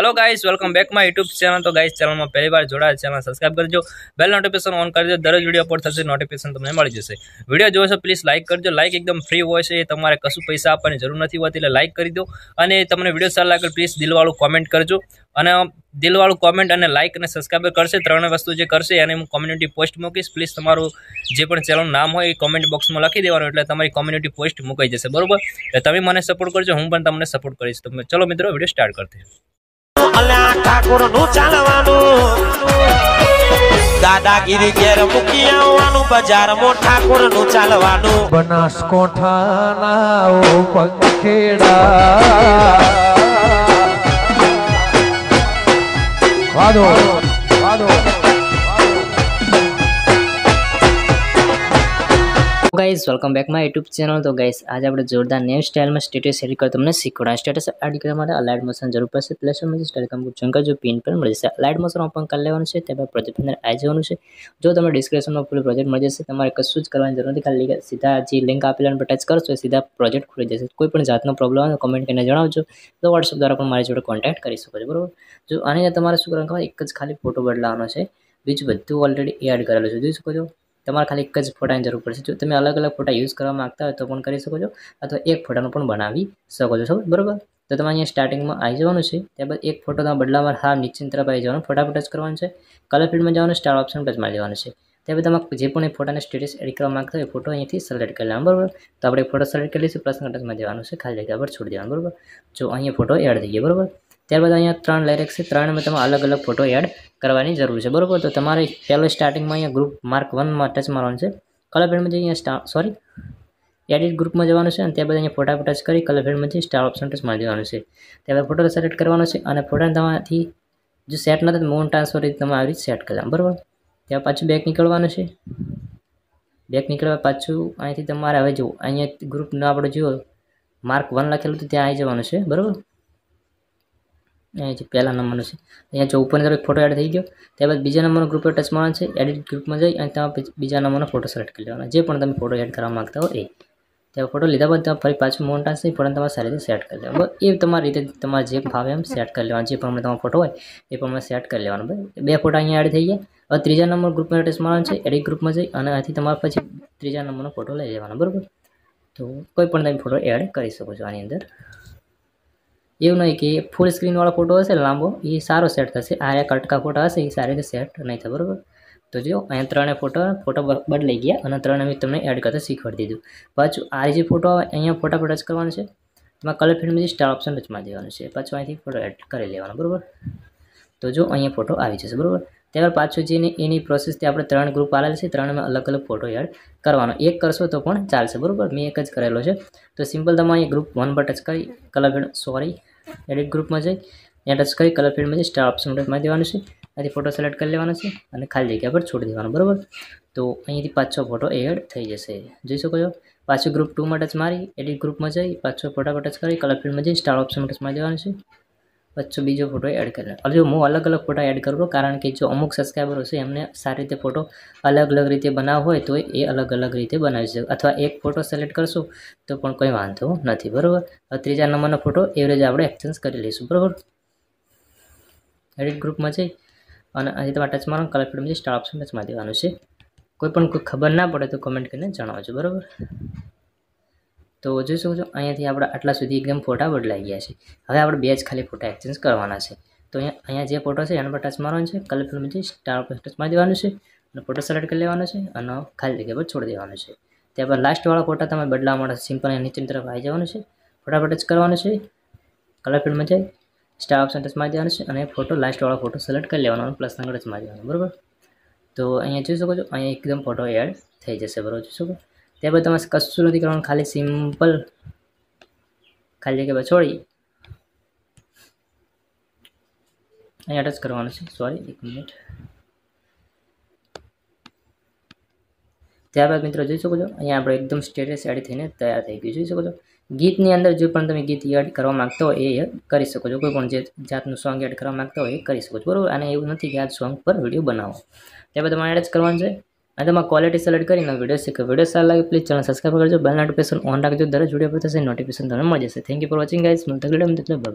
hello guys welcome back my YouTube channel તો guys ચેનલમાં પહેલી વાર જોડાયેલ ચેનલ સબસ્ક્રાઇબ કરજો બેલ નોટિફિકેશન ઓન કરજો દરરોજ વિડીયો અપલોડ થશે નોટિફિકેશન તમને મળી જશે વિડીયો જોશો પ્લીઝ લાઇક કરજો લાઇક એકદમ ફ્રી હોય છે તમારે કશું પૈસા આપવાની જરૂર નથી હોતી એટલે લાઇક કરી દો અને તમને વિડીયો સારો લાગે પ્લીઝ દિલવાળું કોમેન્ટ કરજો અને દિલવાળું કોમેન્ટ અને લાઇક અને સબસ્ક્રાઈબર કરશે ત્રણ વસ્તુ જે કરશે એને હું કોમ્યુનિટી પોસ્ટ મૂકીશ પ્લીઝ તમારું જે પણ ચેનલનું નામ હોય એ કોમેન્ટ બોક્સમાં લખી દેવાનું એટલે તમારી કોમ્યુનિટી પોસ્ટ મૂકાઈ જશે બરોબર તમે મને સપોર્ટ કરજો હું પણ તમને સપોર્ટ કરીશ તો ચલો મિત્રો વિડીયો સ્ટાર્ટ કરતી અલ્યા ઠાકોર ચાલવાનું દાદાગીરી ઘેર મૂકી આવવાનું બજાર મો ઠાકોર નું ચાલવાનું બનાસકોઠા ના પંખેડા વાદો વાદો guys welcome back my YouTube channel તો ગાઈઝ આજે આપણે જોરદાર નેમ સ્ટાઇલમાં સ્ટેટસ એડિટ કરી તમને શીખવાડા સ્ટેટસ એડિટ કરવા માટે અલાઇડ મોશન જરૂર પડશે પ્લસ મેં સ્ટાઇલ કમ્પ્યુટ કરજો પિન પર મળી જશે લાઇટ મોશન ઓપન કરી લેવાનું છે ત્યારબાદ પ્રોજેક્ટ અંદર આવી જવાનું છે જો તમે ડિસ્ક્રિપ્શનમાં ફૂલ પ્રોજેક્ટ મળી જશે તમારે કશું જ કરવાની જરૂર નથી ખાલી સીધા જે લિંક આપેલા ટચ કરશો સીધા પ્રોજેક્ટ ખુલી જશે કોઈ પણ જાતનો પ્રોબ્લમ આવે કમેન્ટ કરીને જણાવજો તો વોટ્સઅપ દ્વારા પણ મારી જોડે કોન્ટેક્ટ કરી શકો છો બરાબર જો આની તમારે શું કરવાનું એક જ ખાલી ફોટો બદલાવાનો છે બીજું બધું ઓલરેડી એડ કરેલું છે જોઈ શકો છો તમારે ખાલી એક જ ફોટાની જરૂર પડશે જો તમે અલગ અલગ ફોટા યુઝ કરવા માગતા હોય તો પણ કરી શકો છો અથવા એક ફોટાનો પણ બનાવી શકો છો બરાબર તો તમારે અહીંયા સ્ટાર્ટિંગમાં આવી જવાનું છે ત્યારબાદ એક ફોટોના બદલામાં બદલાવા હા નીચેની તરફ આવી જવાનું ફોટાફટ ટચ કરવાનું છે કલર ફિલ્ડમાં જવાનું સ્ટાર ઓપ્શન પર જ મારી દેવાનું છે ત્યારબાદ તમારે જે પણ એ ફોટાને સ્ટેટસ એડ કરવા માગતા હોય ફોટો અહીંયાથી સિલેક્ટ કરી લેવાનું બરાબર તો આપણે ફોટો સિલેક્ટ કરી લઈશું પ્લસ કન્ટેક્ટમાં જવાનું છે ખાલી જગ્યા પર છોડી દેવાનું બરાબર જો અહીંયા ફોટો એડ થઈ ગયો બરાબર ત્યારબાદ અહીંયા ત્રણ લેરેક્સ છે ત્રણમાં તમે અલગ અલગ ફોટો એડ કરવાની જરૂર છે બરાબર તો તમારે પહેલો સ્ટાર્ટિંગમાં અહીંયા ગ્રુપ માર્ક વનમાં ટચ મારવાનું છે કલર પેડમાં જઈ અહીંયા સોરી એડિટ ગ્રુપમાં જવાનું છે અને ત્યાં બધા અહીંયા ફોટા ટચ કરી કલર ફેડમાંથી સ્ટાર ઓપ્શન ટચ મારી દેવાનું છે ત્યારબાદ ફોટો સિલેક્ટ કરવાનો છે અને ફોટાને તમારાથી જો સેટ નથી થાય મોન ટ્રાન્સફર તમે આવી રીતે સેટ કરવાનું બરાબર ત્યાં પાછું બેક નીકળવાનું છે બેક નીકળવા પાછું અહીંયાથી તમારે હવે જુઓ અહીંયા ગ્રુપનો આપણે જુઓ માર્ક વન લખેલું તો ત્યાં આવી જવાનું છે બરાબર એ જે પહેલા નંબરનો છે અહીંયા જો ઉપરની તરફ ફોટો એડ થઈ ગયો ત્યારબાદ બીજા નંબરનો ગ્રુપ પર છે એડિટ ગ્રુપમાં જઈ અને તમે બીજા નંબરનો ફોટો સિલેક્ટ કરી લેવાનો જે પણ તમે ફોટો એડ કરવા માગતા હો એ ત્યાં ફોટો લીધા બાદ તમે ફરી પાછું મોન્ટ છે પણ તમારે સારી રીતે સેટ કરી લેવાનું એ તમારી રીતે તમારે જે ભાવે એમ સેટ કરી લેવાનું જે પ્રમાણે તમારો ફોટો હોય એ પ્રમાણે સેટ કરી લેવાનો ભાઈ બે ફોટા અહીંયા એડ થઈ ગયા હવે ત્રીજા નંબર ગ્રુપમાં એટેચ મારવાનો છે એડિટ ગ્રુપમાં જઈ અને આથી તમારે પછી ત્રીજા નંબરનો ફોટો લઈ લેવાનો બરાબર તો કોઈ પણ તમે ફોટો એડ કરી શકો છો આની અંદર એવું નહીં કે ફૂલ સ્ક્રીનવાળો ફોટો હશે લાંબો એ સારો સેટ થશે આ કટકા ફોટા હશે એ સારી રીતે સેટ નહીં થાય બરાબર તો જો અહીંયા ત્રણે ફોટો ફોટો બદલાઈ ગયા અને ત્રણે મેં તમને એડ કરતા શીખવાડી દીધું પાછું આ જે ફોટો આવે અહીંયા ફોટા પર ટચ કરવાનો છે એમાં કલર ફિલ્ડમાંથી સ્ટાર ઓપ્શન ટચમાં દેવાનું છે પાછું અહીંથી ફોટો એડ કરી લેવાનો બરાબર તો જો અહીંયા ફોટો આવી જશે બરાબર ત્યારબાદ પાછું જેને એની પ્રોસેસથી આપણે ત્રણ ગ્રુપ આવેલ છે ત્રણમાં અલગ અલગ ફોટો એડ કરવાનો એક કરશો તો પણ ચાલશે બરાબર મેં એક જ કરેલો છે તો સિમ્પલ તમે અહીંયા ગ્રુપ વન પર ટચ કરી કલર સોરી એડિટ ગ્રુપમાં જઈ ત્યાં ટચ કરી કલર ફિલ્ડમાં જઈ સ્ટાર ઓપ્શન મારી દેવાનું છે આથી ફોટો સિલેક્ટ કરી લેવાનો છે અને ખાલી જગ્યા પર છોડી દેવાનો બરાબર તો અહીંથી પાછો ફોટો એડ થઈ જશે જોઈ શકો છો પાછું ગ્રુપ ટુમાં ટચ મારી એડિટ ગ્રુપમાં જઈ પાછો ફોટામાં ટચ કરી કલર ફિલ્ડમાં જઈ સ્ટાર ઓપ્શન ટચ મારી દેવાનું છે વચ્ચે બીજો ફોટો એડ કરેલો હવે જો હું અલગ અલગ ફોટા એડ કરું કારણ કે જો અમુક સબસ્ક્રાઈબરો છે એમને સારી રીતે ફોટો અલગ અલગ રીતે બનાવવો હોય તો એ અલગ અલગ રીતે બનાવી શકે અથવા એક ફોટો સિલેક્ટ કરશું તો પણ કોઈ વાંધો નથી બરાબર ત્રીજા નંબરનો ફોટો એવરેજ આપણે એક્સચેન્જ કરી લઈશું બરાબર એડિટ ગ્રુપમાં જઈ અને અહીં તમારે ટચ મારો કલર ફીડમાં જઈ સ્ટાર ઓપ્શન ટચમાં દેવાનું છે કોઈ પણ ખબર ના પડે તો કોમેન્ટ કરીને જણાવજો બરાબર તો જોઈ શકો છો અહીંયાથી આપણે આટલા સુધી એકદમ ફોટા બદલાઈ ગયા છે હવે આપણે બે જ ખાલી ફોટા એક્સચેન્જ કરવાના છે તો અહીંયા અહીંયા જે ફોટો છે એના પર ટચ મારવાનો છે કલર ફિલ્મ છે સ્ટાર પર ટચ મારી દેવાનું છે અને ફોટો સિલેક્ટ કરી લેવાનો છે અને ખાલી જગ્યા પર છોડી દેવાનો છે ત્યાં પર લાસ્ટવાળા ફોટા તમે બદલાવા માટે સિમ્પલ નીચેની તરફ આવી જવાનું છે ફોટા પર ટચ કરવાનું છે કલર ફિલ્ડમાં જાય સ્ટાર ઓપ્શન ટચ મારી દેવાનું છે અને ફોટો લાસ્ટવાળો ફોટો સિલેક્ટ કરી લેવાનો પ્લસ આગળ ટચ મારી દેવાનો બરાબર તો અહીંયા જોઈ શકો છો અહીંયા એકદમ ફોટો એડ થઈ જશે બરાબર જોઈ શકો પછી તમારે કશું નથી કરવાનું ખાલી સિમ્પલ ખાલી જગ્યા છોડી અહીંયા ટચ કરવાનું છે સોરી એક મિનિટ ત્યારબાદ મિત્રો જોઈ શકો છો અહીંયા આપણે એકદમ સ્ટેટસ એડ થઈને તૈયાર થઈ ગયું જોઈ શકો છો ગીતની અંદર જો પણ તમે ગીત એડ કરવા માગતો હોય એ કરી શકો છો કોઈ પણ જે જાતનું સોંગ એડ કરવા માગતા હોય એ કરી શકો છો બરાબર અને એવું નથી કે આ સોંગ પર વિડીયો બનાવો ત્યારબાદ તમારે એડ જ કરવાનું છે અને તેમાં ક્વોલિટી સિલેક્ટ કરીને વિડીયો શીખો વિડીયો સારા લાગે પ્લીઝ ચેનલ સબસ્ક્રાઈબ કરજો બેલ નોટિફિકેશન ઓન રાખજો દરેક વિડીયો પર થશે નોટિફિકેશન તમને મળી જશે thank you for watching guys મળતા વિડીયો બાય